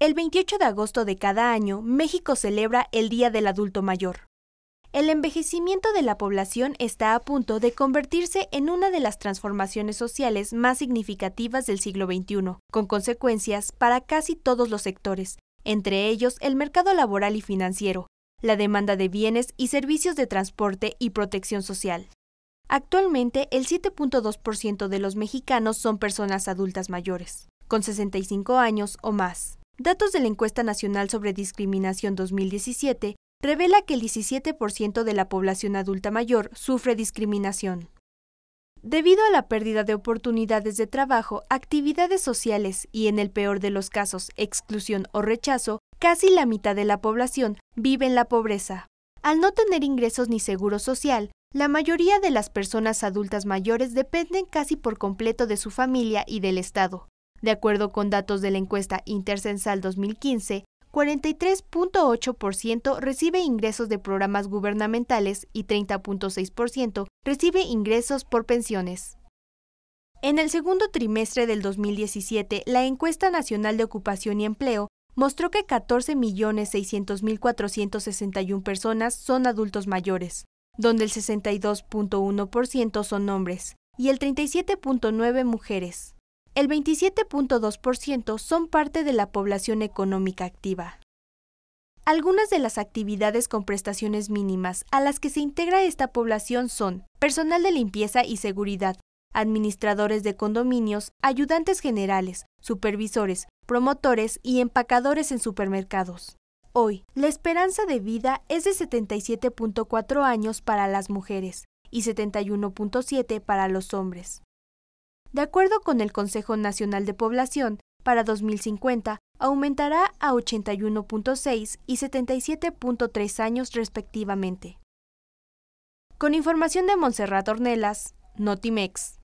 El 28 de agosto de cada año, México celebra el Día del Adulto Mayor. El envejecimiento de la población está a punto de convertirse en una de las transformaciones sociales más significativas del siglo XXI, con consecuencias para casi todos los sectores, entre ellos el mercado laboral y financiero, la demanda de bienes y servicios de transporte y protección social. Actualmente, el 7.2% de los mexicanos son personas adultas mayores, con 65 años o más. Datos de la Encuesta Nacional sobre Discriminación 2017 revela que el 17% de la población adulta mayor sufre discriminación. Debido a la pérdida de oportunidades de trabajo, actividades sociales y, en el peor de los casos, exclusión o rechazo, casi la mitad de la población vive en la pobreza. Al no tener ingresos ni seguro social, la mayoría de las personas adultas mayores dependen casi por completo de su familia y del Estado, de acuerdo con datos de la encuesta Intercensal 2015, 43.8% recibe ingresos de programas gubernamentales y 30.6% recibe ingresos por pensiones. En el segundo trimestre del 2017, la encuesta nacional de ocupación y empleo mostró que 14.600.461 personas son adultos mayores, donde el 62.1% son hombres y el 37.9% mujeres el 27.2% son parte de la población económica activa. Algunas de las actividades con prestaciones mínimas a las que se integra esta población son personal de limpieza y seguridad, administradores de condominios, ayudantes generales, supervisores, promotores y empacadores en supermercados. Hoy, la esperanza de vida es de 77.4 años para las mujeres y 71.7 para los hombres. De acuerdo con el Consejo Nacional de Población, para 2050 aumentará a 81.6 y 77.3 años respectivamente. Con información de Montserrat Ornelas, Notimex.